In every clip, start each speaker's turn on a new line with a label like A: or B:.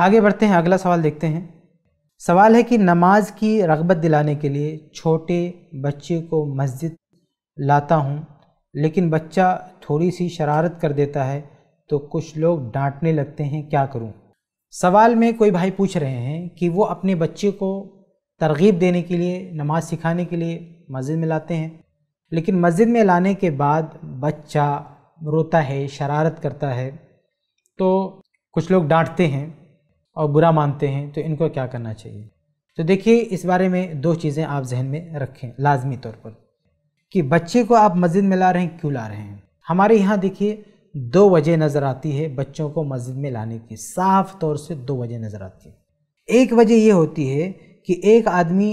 A: आगे बढ़ते हैं अगला सवाल देखते हैं सवाल है कि नमाज की रगबत दिलाने के लिए छोटे बच्चे को मस्जिद लाता हूँ लेकिन बच्चा थोड़ी सी शरारत कर देता है तो कुछ लोग डांटने लगते हैं क्या करूँ सवाल में कोई भाई पूछ रहे हैं कि वो अपने बच्चे को तरगीब देने के लिए नमाज़ सिखाने के लिए मस्जिद में लाते हैं लेकिन मस्जिद में लाने के बाद बच्चा रोता है शरारत करता है तो कुछ लोग डांटते हैं और बुरा मानते हैं तो इनको क्या करना चाहिए तो देखिए इस बारे में दो चीज़ें आप जहन में रखें लाजमी तौर पर कि बच्चे को आप मस्जिद में ला रहे हैं क्यों ला रहे हैं हमारे यहाँ देखिए दो वजह नज़र आती है बच्चों को मस्जिद में लाने की साफ तौर से दो वजह नज़र आती है एक वजह ये होती है कि एक आदमी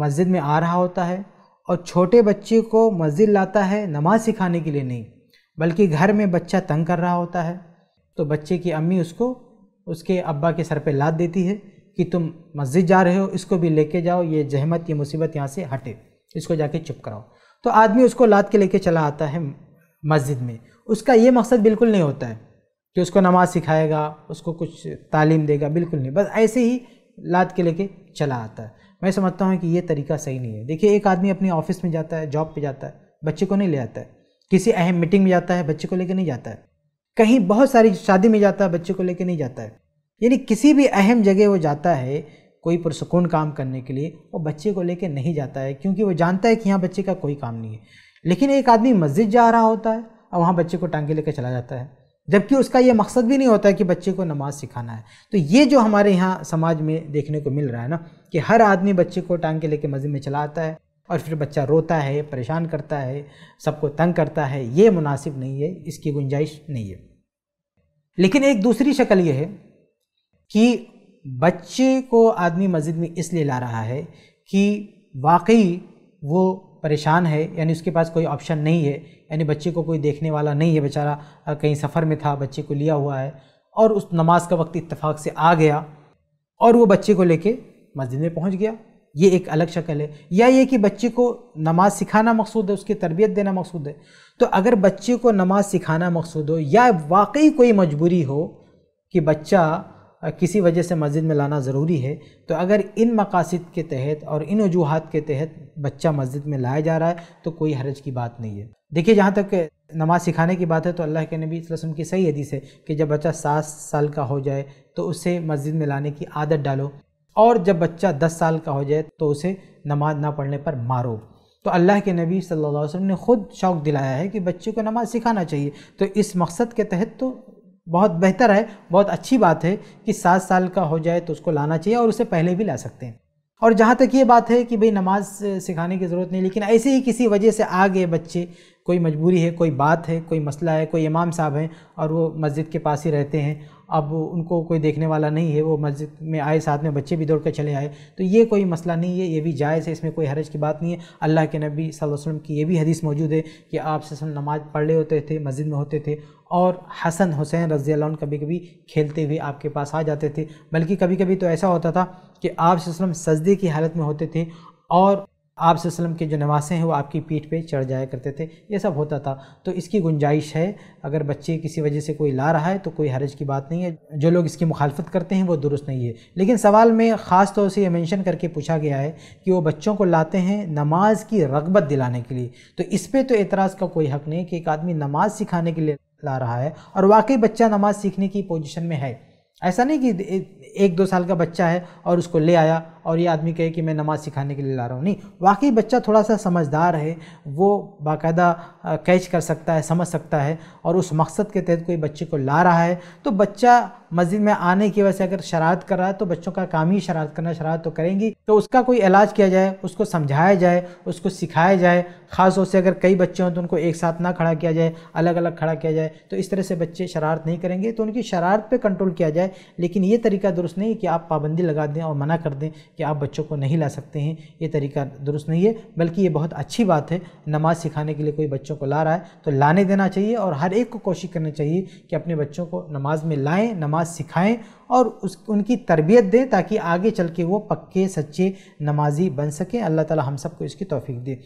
A: मस्जिद में आ रहा होता है और छोटे बच्चे को मस्जिद लाता है नमाज़ सिखाने के लिए नहीं बल्कि घर में बच्चा तंग कर रहा होता है तो बच्चे की अम्मी उसको उसके अब्बा के सर पे लाद देती है कि तुम मस्जिद जा रहे हो इसको भी लेके जाओ ये जहमत ये मुसीबत यहाँ से हटे इसको जाके चुप कराओ तो आदमी उसको लाद के लेके चला आता है मस्जिद में उसका ये मकसद बिल्कुल नहीं होता है कि उसको नमाज़ सिखाएगा उसको कुछ तालीम देगा बिल्कुल नहीं बस ऐसे ही लाद के लेके चला आता है मैं समझता हूँ कि ये तरीका सही नहीं है देखिए एक आदमी अपने ऑफिस में जाता है जॉब पे जाता है बच्चे को नहीं ले आता है किसी अहम मीटिंग में जाता है बच्चे को लेकर नहीं जाता है कहीं बहुत सारी शादी में जाता है बच्चे को लेकर नहीं जाता है यानी किसी भी अहम जगह वो जाता है कोई पुरसकून काम करने के लिए वो बच्चे को लेकर नहीं जाता है क्योंकि वो जानता है कि यहाँ बच्चे का कोई काम नहीं है लेकिन एक आदमी मस्जिद जा रहा होता है और वहाँ बच्चे को टांगे लेकर चला जाता है जबकि उसका ये मकसद भी नहीं होता है कि बच्चे को नमाज सिखाना है तो ये जो हमारे यहाँ समाज में देखने को मिल रहा है ना कि हर आदमी बच्चे को टांग के लेके मस्जिद में चला आता है और फिर बच्चा रोता है परेशान करता है सबको तंग करता है ये मुनासिब नहीं है इसकी गुंजाइश नहीं है लेकिन एक दूसरी शक्ल ये है कि बच्चे को आदमी मस्जिद में इसलिए ला रहा है कि वाकई वो परेशान है यानी उसके पास कोई ऑप्शन नहीं है यानी बच्चे को कोई देखने वाला नहीं है बेचारा कहीं सफ़र में था बच्चे को लिया हुआ है और उस नमाज का वक्त इत्तेफाक से आ गया और वो बच्चे को लेके मस्जिद में पहुंच गया ये एक अलग शक्ल है या ये कि बच्चे को नमाज सिखाना मकसूद है उसकी तरबियत देना मकसूद है तो अगर बच्चे को नमाज सिखाना मकसूद हो या वाकई कोई मजबूरी हो कि बच्चा किसी वजह से मस्जिद में लाना ज़रूरी है तो अगर इन मकासद के तहत और इन वजूहत के तहत बच्चा मस्जिद में लाया जा रहा है तो कोई हरज की बात नहीं है देखिए जहाँ तक नमाज़ सिखाने की बात है तो अल्लाह के नबी वसम की सही हदीस है कि जब बच्चा सात साल का हो जाए तो उसे मस्जिद में लाने की आदत डालो और जब बच्चा दस साल का हो जाए तो उसे नमाज ना पढ़ने पर मारो तो अल्लाह के नबी सल्लल्लाहु अलैहि वसल्लम ने ख़ुद शौक़ दिलाया है कि बच्चे को नमाज़ सिखाना चाहिए तो इस मकसद के तहत तो बहुत बेहतर है बहुत अच्छी बात है कि सात साल का हो जाए तो उसको लाना चाहिए और उसे पहले भी ला सकते हैं और जहाँ तक ये बात है कि भाई नमाज़ सिखाने की ज़रूरत नहीं लेकिन ऐसे ही किसी वजह से आ गए बच्चे कोई मजबूरी है कोई बात है कोई मसला है कोई इमाम साहब हैं और वो मस्जिद के पास ही रहते हैं अब उनको कोई देखने वाला नहीं है वो मस्जिद में आए साथ में बच्चे भी दौड़ कर चले आए तो ये कोई मसला नहीं है ये भी जायज़ है इसमें कोई हरज की बात नहीं है अल्लाह के नबी सल्लल्लाहु वसल्लम की ये भी हदीस मौजूद है कि आप सल्लम नमाज पढ़ रहे होते थे मस्जिद में होते थे और हसन हुसैन रज़ी कभी कभी खेलते हुए आपके पास आ जाते थे बल्कि कभी कभी तो ऐसा होता था कि आप सजदे की हालत में होते थे और आप वसलम के जो नवासे हैं वो आपकी पीठ पे चढ़ जाया करते थे ये सब होता था तो इसकी गुंजाइश है अगर बच्चे किसी वजह से कोई ला रहा है तो कोई हरज की बात नहीं है जो लोग इसकी मुखालफत करते हैं वो दुरुस्त नहीं है लेकिन सवाल में ख़ास तौर से ये मेंशन करके पूछा गया है कि वो बच्चों को लाते हैं नमाज की रगबत दिलाने के लिए तो इस पर तो एतराज़ का कोई हक नहीं कि एक आदमी नमाज सिखाने के लिए ला रहा है और वाकई बच्चा नमाज सीखने की पोजिशन में है ऐसा नहीं कि एक दो साल का बच्चा है और उसको ले आया और ये आदमी कहे कि मैं नमाज़ सिखाने के लिए ला रहा हूँ नहीं वाकई बच्चा थोड़ा सा समझदार है वो बाकायदा कैच कर सकता है समझ सकता है और उस मकसद के तहत कोई बच्चे को ला रहा है तो बच्चा मस्जिद में आने की वजह से अगर शरारत कर रहा है तो बच्चों का काम ही शरारत करना शरारत तो करेंगी तो उसका कोई इलाज किया जाए उसको समझाया जाए उसको सिखाया जाए ख़ास तौर से अगर कई बच्चे हों तो उनको एक साथ ना खड़ा किया जाए अलग अलग खड़ा किया जाए तो इस तरह से बच्चे शरारत नहीं करेंगे तो उनकी शरारत पर कंट्रोल किया जाए लेकिन ये तरीका दुरुस्त नहीं है कि आप पाबंदी लगा दें और मना कर दें कि आप बच्चों को नहीं ला सकते हैं ये तरीका दुरुस्त नहीं है बल्कि ये बहुत अच्छी बात है नमाज़ सिखाने के लिए कोई बच्चों को ला रहा है तो लाने देना चाहिए और हर एक को कोशिश करनी चाहिए कि अपने बच्चों को नमाज में लाएँ नमाज नमाज सिखाएं और उस उनकी तरबियत दें ताकि आगे चल के वो पक्के सच्चे नमाजी बन सकें अल्लाह ताला हम सबको इसकी तौफीक दे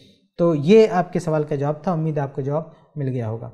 A: तो ये आपके सवाल का जवाब था उम्मीद आपको जवाब मिल गया होगा